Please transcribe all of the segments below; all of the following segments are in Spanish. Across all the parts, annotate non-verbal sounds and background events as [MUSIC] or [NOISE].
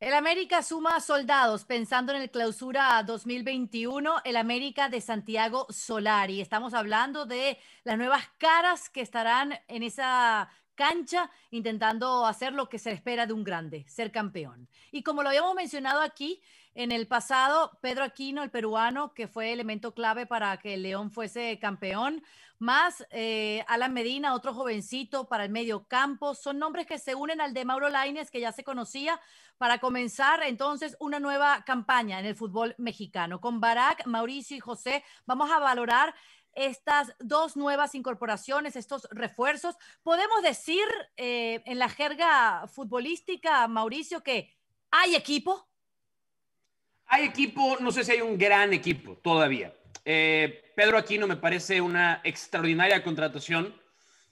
El América suma soldados pensando en el clausura 2021, el América de Santiago Solari. Estamos hablando de las nuevas caras que estarán en esa cancha intentando hacer lo que se espera de un grande, ser campeón. Y como lo habíamos mencionado aquí, en el pasado, Pedro Aquino, el peruano, que fue elemento clave para que el León fuese campeón, más eh, Alan Medina, otro jovencito para el medio campo, son nombres que se unen al de Mauro Laines, que ya se conocía, para comenzar entonces una nueva campaña en el fútbol mexicano. Con Barack, Mauricio y José vamos a valorar estas dos nuevas incorporaciones, estos refuerzos. Podemos decir eh, en la jerga futbolística, Mauricio, que hay equipo. Hay equipo, no sé si hay un gran equipo todavía. Eh, Pedro Aquino me parece una extraordinaria contratación,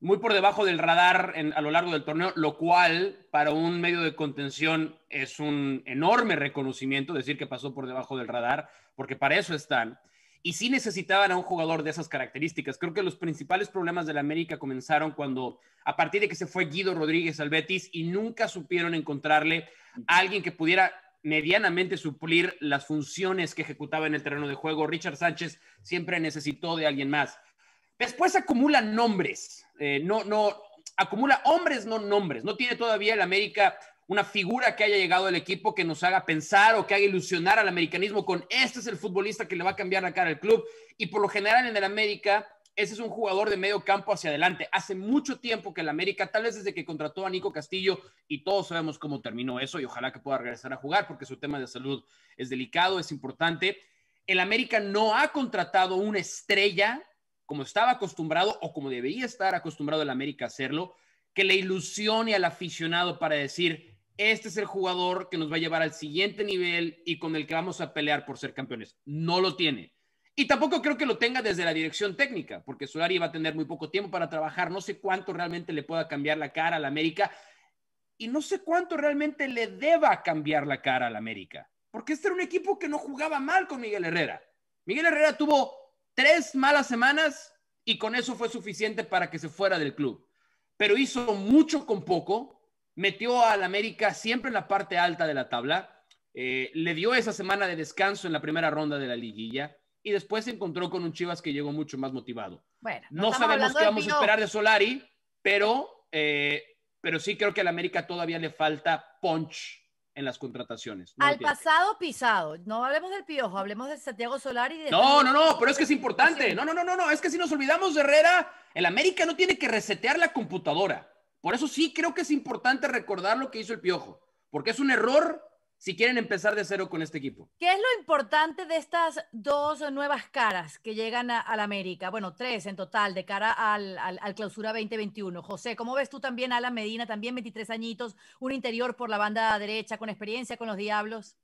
muy por debajo del radar a lo largo del torneo, lo cual para un medio de contención es un enorme reconocimiento decir que pasó por debajo del radar, porque para eso están. Y sí necesitaban a un jugador de esas características. Creo que los principales problemas de la América comenzaron cuando, a partir de que se fue Guido Rodríguez al Betis y nunca supieron encontrarle a alguien que pudiera medianamente suplir las funciones que ejecutaba en el terreno de juego. Richard Sánchez siempre necesitó de alguien más. Después acumula nombres, eh, no, no, acumula hombres, no nombres. No tiene todavía el América una figura que haya llegado al equipo que nos haga pensar o que haga ilusionar al americanismo con este es el futbolista que le va a cambiar la cara al club. Y por lo general en el América ese es un jugador de medio campo hacia adelante. Hace mucho tiempo que el América, tal vez desde que contrató a Nico Castillo, y todos sabemos cómo terminó eso, y ojalá que pueda regresar a jugar, porque su tema de salud es delicado, es importante. El América no ha contratado una estrella como estaba acostumbrado o como debería estar acostumbrado el América a hacerlo, que le ilusione al aficionado para decir, este es el jugador que nos va a llevar al siguiente nivel y con el que vamos a pelear por ser campeones. No lo tiene. Y tampoco creo que lo tenga desde la dirección técnica, porque Solari va a tener muy poco tiempo para trabajar. No sé cuánto realmente le pueda cambiar la cara a América y no sé cuánto realmente le deba cambiar la cara a América, porque este era un equipo que no jugaba mal con Miguel Herrera. Miguel Herrera tuvo tres malas semanas y con eso fue suficiente para que se fuera del club. Pero hizo mucho con poco, metió al América siempre en la parte alta de la tabla, eh, le dio esa semana de descanso en la primera ronda de la liguilla y después se encontró con un Chivas que llegó mucho más motivado. Bueno, no sabemos qué vamos a esperar de Solari, pero, eh, pero sí creo que al América todavía le falta punch en las contrataciones. al pasado pisado, no hablemos del Piojo, hablemos de Santiago Solari. De no, no, no, pero es que es importante. No, no, no, no, no, es que si nos olvidamos de Herrera, el América no tiene que resetear la computadora. Por eso sí creo que es importante recordar lo que hizo el Piojo, porque es un error si quieren empezar de cero con este equipo. ¿Qué es lo importante de estas dos nuevas caras que llegan a, la América? Bueno, tres en total de cara al, clausura 2021. José, ¿cómo ves tú también a la Medina, también 23 añitos, un interior por la banda derecha, con experiencia con los Diablos?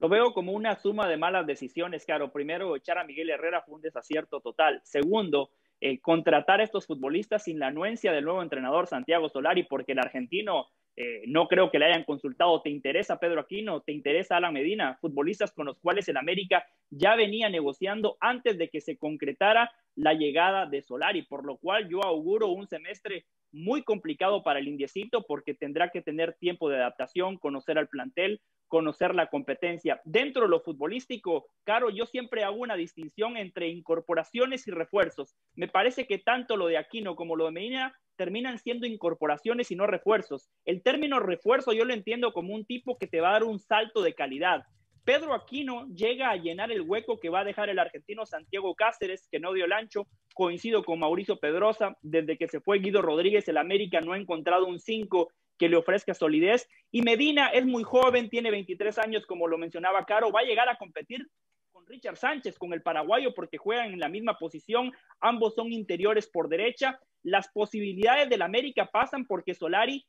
Lo veo como una suma de malas decisiones, claro. Primero, echar a Miguel Herrera fue un desacierto total. Segundo, eh, contratar a estos futbolistas sin la anuencia del nuevo entrenador Santiago Solari, porque el argentino eh, no creo que le hayan consultado, ¿te interesa Pedro Aquino? ¿Te interesa Alan Medina? Futbolistas con los cuales el América ya venía negociando antes de que se concretara la llegada de Solari, por lo cual yo auguro un semestre muy complicado para el indiecito porque tendrá que tener tiempo de adaptación, conocer al plantel, conocer la competencia. Dentro de lo futbolístico, Caro, yo siempre hago una distinción entre incorporaciones y refuerzos. Me parece que tanto lo de Aquino como lo de Medina terminan siendo incorporaciones y no refuerzos. El término refuerzo yo lo entiendo como un tipo que te va a dar un salto de calidad. Pedro Aquino llega a llenar el hueco que va a dejar el argentino Santiago Cáceres, que no dio el ancho. Coincido con Mauricio Pedrosa, desde que se fue Guido Rodríguez, el América no ha encontrado un 5 que le ofrezca solidez. Y Medina es muy joven, tiene 23 años, como lo mencionaba Caro, va a llegar a competir con Richard Sánchez, con el paraguayo, porque juegan en la misma posición, ambos son interiores por derecha las posibilidades del América pasan porque Solari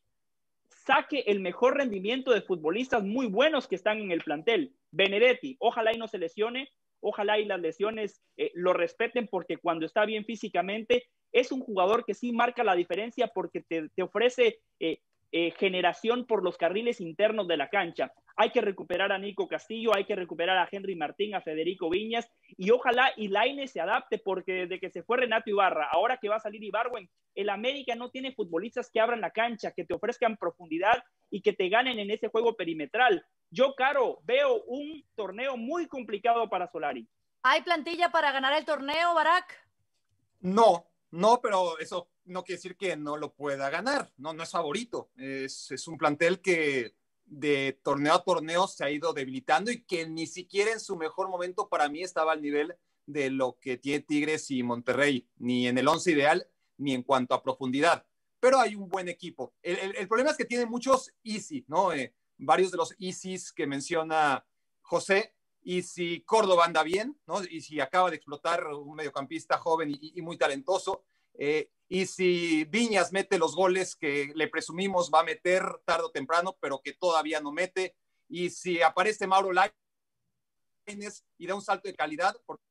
saque el mejor rendimiento de futbolistas muy buenos que están en el plantel. Benedetti, ojalá y no se lesione, ojalá y las lesiones eh, lo respeten porque cuando está bien físicamente es un jugador que sí marca la diferencia porque te, ofrece eh, eh, generación por los carriles internos de la cancha. Hay que recuperar a Nico Castillo, hay que recuperar a Henry Martín, a Federico Viñas y ojalá Ilaine se adapte porque desde que se fue Renato Ibarra, ahora que va a salir Ibarwen, el América no tiene futbolistas que abran la cancha, que te ofrezcan profundidad y que te ganen en ese juego perimetral. Yo, Caro, veo un torneo muy complicado para Solari. ¿Hay plantilla para ganar el torneo, Barak? No, no, pero eso no quiere decir que no lo pueda ganar. No, no es favorito. Es, es un plantel que de torneo a torneo se ha ido debilitando y que ni siquiera en su mejor momento para mí estaba al nivel de lo que tiene Tigres y Monterrey, ni en el once ideal, ni en cuanto a profundidad. Pero hay un buen equipo. El, problema es que tiene muchos easy, ¿no? Eh, varios de los easys que menciona José. Y si Córdoba anda bien, ¿no? Y si acaba de explotar un mediocampista joven y, muy talentoso, eh, y si Viñas mete los goles que le presumimos va a meter tarde o temprano, pero que todavía no mete, y si aparece Mauro Lainez y da un salto de calidad, porque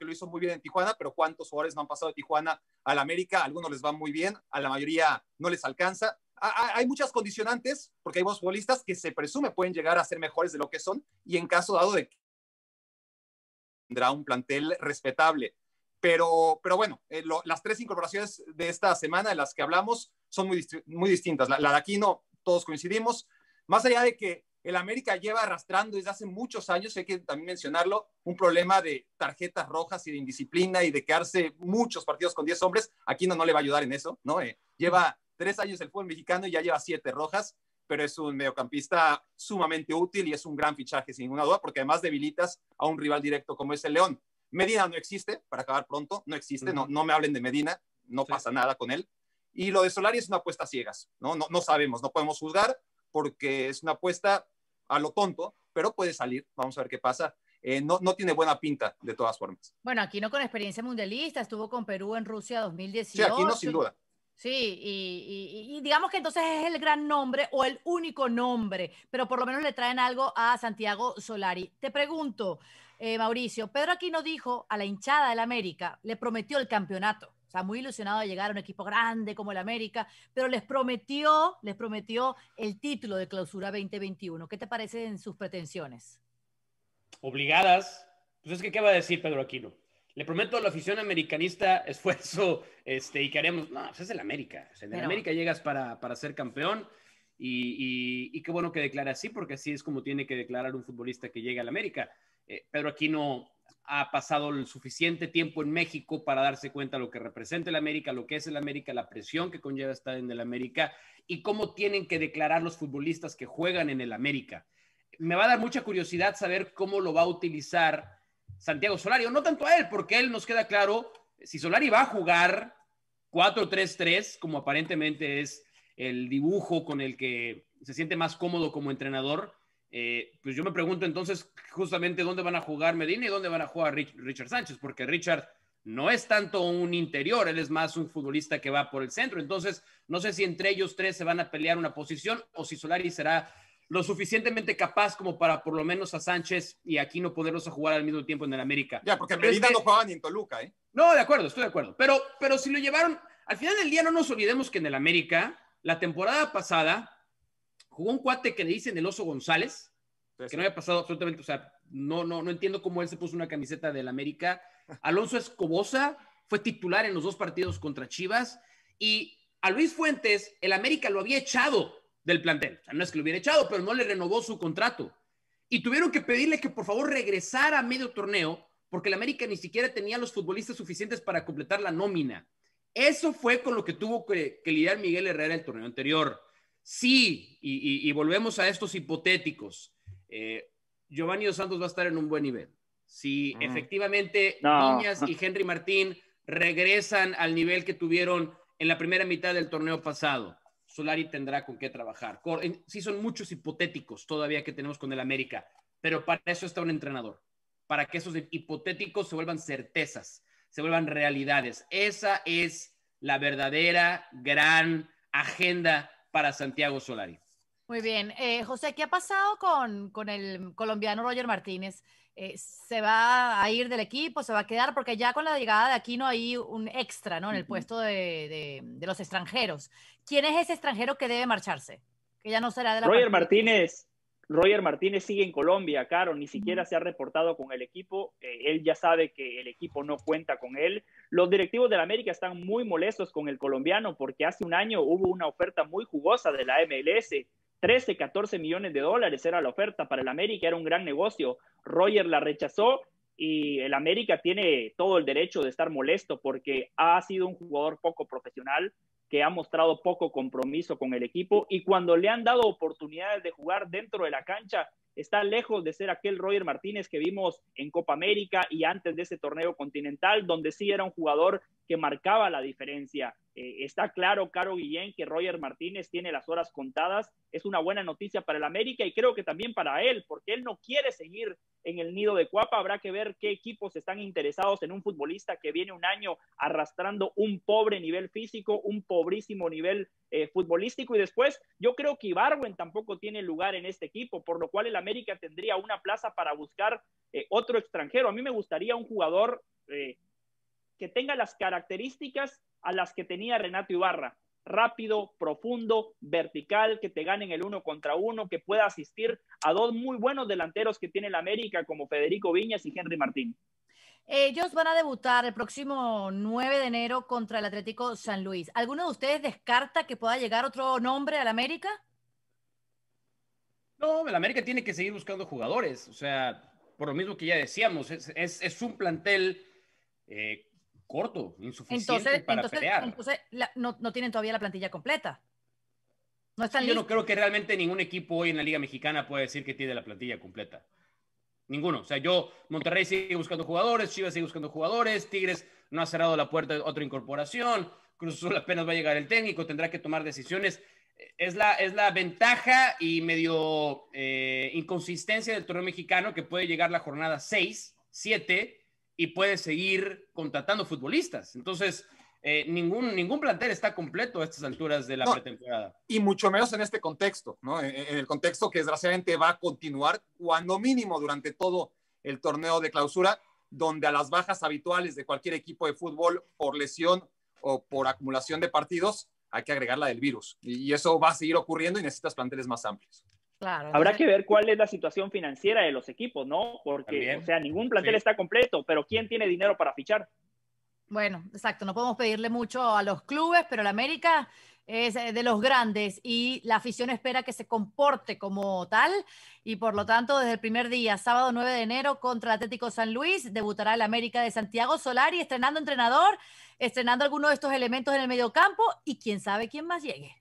lo hizo muy bien en Tijuana, pero ¿cuántos jugadores no han pasado de Tijuana al América? A algunos les va muy bien, a la mayoría no les alcanza. Hay muchas condicionantes, porque hay futbolistas que se presume pueden llegar a ser mejores de lo que son, y en caso dado de que tendrá un plantel respetable. Pero, pero bueno, eh, las tres incorporaciones de esta semana de las que hablamos son muy, muy distintas. La, de de no todos coincidimos. Más allá de que el América lleva arrastrando desde hace muchos años, hay que también mencionarlo, un problema de tarjetas rojas y de indisciplina y de quedarse muchos partidos con 10 hombres. Aquí no le va a ayudar en eso, ¿no? Eh, lleva tres años el fútbol mexicano y ya lleva siete rojas, pero es un mediocampista sumamente útil y es un gran fichaje, sin ninguna duda, porque además debilitas a un rival directo como es el León. Medina no existe, para acabar pronto, no existe, no, no me hablen de Medina, no pasa nada con él. Y lo de Solari es una apuesta ciegas, ¿no? No, no sabemos, no podemos juzgar porque es una apuesta a lo tonto, pero puede salir, vamos a ver qué pasa. Eh, no, no, tiene buena pinta de todas formas. Bueno, aquí no con experiencia mundialista, estuvo con Perú en Rusia 2018. Sí, aquí no, sin duda. Sí, y, digamos que entonces es el gran nombre o el único nombre, pero por lo menos le traen algo a Santiago Solari. Te pregunto, eh, Mauricio, Pedro Aquino dijo a la hinchada del América, le prometió el campeonato. O muy ilusionado de llegar a un equipo grande como el América, pero les prometió, les prometió el título de clausura 2021. ¿Qué te parecen sus pretensiones? Obligadas. Pues es que, ¿qué va a decir Pedro Aquino? Le prometo a la afición americanista esfuerzo [LAUGHS] este, y que haremos. No, pues, es el América. en el América llegas para, ser campeón. Y, y, qué bueno que declara así, porque así es como tiene que declarar un futbolista que llega al América. Eh, Pedro Aquino ha pasado el suficiente tiempo en México para darse cuenta de lo que representa el América, lo que es el América, la presión que conlleva estar en el América y cómo tienen que declarar los futbolistas que juegan en el América. Me va a dar mucha curiosidad saber cómo lo va a utilizar Santiago Solari, o no tanto a él, porque él nos queda claro, si Solari va a jugar 4-3-3, como aparentemente es el dibujo con el que se siente más cómodo como entrenador, eh, pues yo me pregunto entonces justamente dónde van a jugar Medina y dónde van a jugar Richard Sánchez, porque Richard no es tanto un interior, él es más un futbolista que va por el centro. Entonces, no sé si entre ellos tres se van a pelear una posición o si Solari será lo suficientemente capaz como para por lo menos a Sánchez y aquí no poderlos a jugar al mismo tiempo en el América. Ya, porque Medina no jugaba ni en Toluca, ¿eh? No, de acuerdo, estoy de acuerdo. Pero, pero si lo llevaron, al final del día no nos olvidemos que en el América, la temporada pasada, jugó un cuate que le dicen el oso González, que no había pasado absolutamente, o sea, no, no, no entiendo cómo él se puso una camiseta del América. [LAUGHS] Alonso Escobosa fue titular en los dos partidos contra Chivas y a Luis Fuentes el América lo había echado del plantel. O sea, no es que lo hubiera echado, pero no le renovó su contrato. Y tuvieron que pedirle que por favor regresara a medio torneo porque el América ni siquiera tenía los futbolistas suficientes para completar la nómina. Eso fue con lo que tuvo que, que lidiar Miguel Herrera el torneo anterior. Sí, y, volvemos a estos hipotéticos. Eh, Giovanni Dos Santos va a estar en un buen nivel. Si mm. efectivamente Niñas y [LAUGHS] Henry Martín regresan al nivel que tuvieron en la primera mitad del torneo pasado, Solari tendrá con qué trabajar. Sí son muchos hipotéticos todavía que tenemos con el América, pero para eso está un entrenador, para que esos hipotéticos se vuelvan certezas, se vuelvan realidades. Esa es la verdadera gran agenda para Santiago Solari. Muy bien. Eh, José, ¿qué ha pasado con, el colombiano Roger Martínez? Eh, ¿Se va a ir del equipo? ¿Se va a quedar? Porque ya con la llegada de Aquino hay un extra ¿no? en el puesto de, los extranjeros. ¿Quién es ese extranjero que debe marcharse? Que ya no será de la Roger Martínez Roger Martínez sigue en Colombia, Caro, ni siquiera se ha reportado con el equipo, eh, él ya sabe que el equipo no cuenta con él. Los directivos del América están muy molestos con el colombiano porque hace un año hubo una oferta muy jugosa de la MLS, 13, 14 millones de dólares era la oferta para el América, era un gran negocio. Roger la rechazó y el América tiene todo el derecho de estar molesto porque ha sido un jugador poco profesional, que ha mostrado poco compromiso con el equipo y cuando le han dado oportunidades de jugar dentro de la cancha, está lejos de ser aquel Roger Martínez que vimos en Copa América y antes de ese torneo continental, donde sí era un jugador que marcaba la diferencia. Eh, está claro, Caro Guillén, que Roger Martínez tiene las horas contadas. Es una buena noticia para el América y creo que también para él, porque él no quiere seguir en el nido de Cuapa. Habrá que ver qué equipos están interesados en un futbolista que viene un año arrastrando un pobre nivel físico, un pobrísimo nivel eh, futbolístico. Y después, yo creo que Ibarwen tampoco tiene lugar en este equipo, por lo cual el América tendría una plaza para buscar eh, otro extranjero. A mí me gustaría un jugador que tenga las características a las que tenía Renato Ibarra. Rápido, profundo, vertical, que te ganen el uno contra uno, que pueda asistir a dos muy buenos delanteros que tiene la América, como Federico Viñas y Henry Martín. Eh, ellos van a debutar el próximo 9 de enero contra el Atlético San Luis. ¿Alguno de ustedes descarta que pueda llegar otro nombre al América? No, la América tiene que seguir buscando jugadores. O sea, por lo mismo que ya decíamos, es, un plantel eh, corto, insuficiente para pelear. no, tienen todavía la plantilla completa. No yo no creo que realmente ningún equipo hoy en la Liga Mexicana puede decir que tiene la plantilla completa. Ninguno. O sea, yo, Monterrey sigue buscando jugadores, Chivas sigue buscando jugadores, Tigres no ha cerrado la puerta de otra incorporación, Cruz Azul apenas va a llegar el técnico, tendrá que tomar decisiones. Es la, es la ventaja y medio eh, inconsistencia del torneo mexicano que puede llegar la jornada 6, 7 y puede seguir contratando futbolistas. Entonces, eh, ningún, ningún plantel está completo a estas alturas de la pretemporada. Y mucho menos en este contexto, ¿no? En, el contexto que desgraciadamente va a continuar, cuando mínimo durante todo el torneo de clausura, donde a las bajas habituales de cualquier equipo de fútbol por lesión o por acumulación de partidos, hay que agregar la del virus. y eso va a seguir ocurriendo y necesitas planteles más amplios. Habrá que ver cuál es la situación financiera de los equipos, ¿no? Porque, o sea, ningún plantel está completo, pero ¿quién tiene dinero para fichar? Bueno, exacto, no podemos pedirle mucho a los clubes, pero la América es eh, de los grandes y la afición espera que se comporte como tal y por lo tanto desde el primer día, sábado 9 de enero contra Atlético San Luis, debutará el América de Santiago Solari estrenando entrenador, estrenando alguno de estos elementos en el mediocampo y quién sabe quién más llegue.